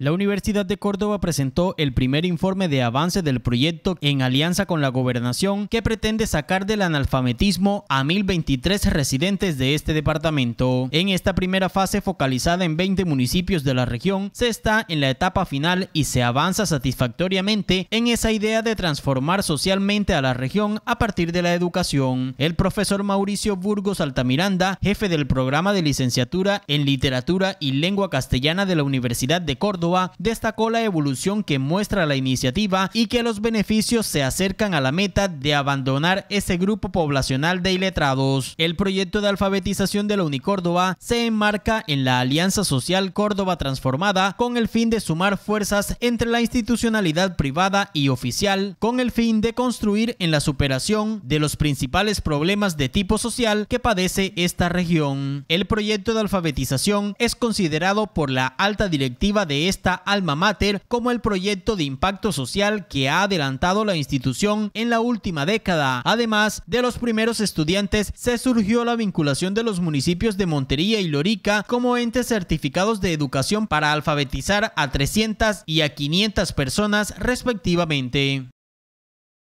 La Universidad de Córdoba presentó el primer informe de avance del proyecto en alianza con la gobernación que pretende sacar del analfabetismo a 1.023 residentes de este departamento. En esta primera fase focalizada en 20 municipios de la región, se está en la etapa final y se avanza satisfactoriamente en esa idea de transformar socialmente a la región a partir de la educación. El profesor Mauricio Burgos Altamiranda, jefe del programa de licenciatura en literatura y lengua castellana de la Universidad de Córdoba, destacó la evolución que muestra la iniciativa y que los beneficios se acercan a la meta de abandonar ese grupo poblacional de iletrados. El proyecto de alfabetización de la Unicórdoba se enmarca en la Alianza Social Córdoba Transformada con el fin de sumar fuerzas entre la institucionalidad privada y oficial, con el fin de construir en la superación de los principales problemas de tipo social que padece esta región. El proyecto de alfabetización es considerado por la alta directiva de este esta alma mater como el proyecto de impacto social que ha adelantado la institución en la última década. Además de los primeros estudiantes, se surgió la vinculación de los municipios de Montería y Lorica como entes certificados de educación para alfabetizar a 300 y a 500 personas respectivamente.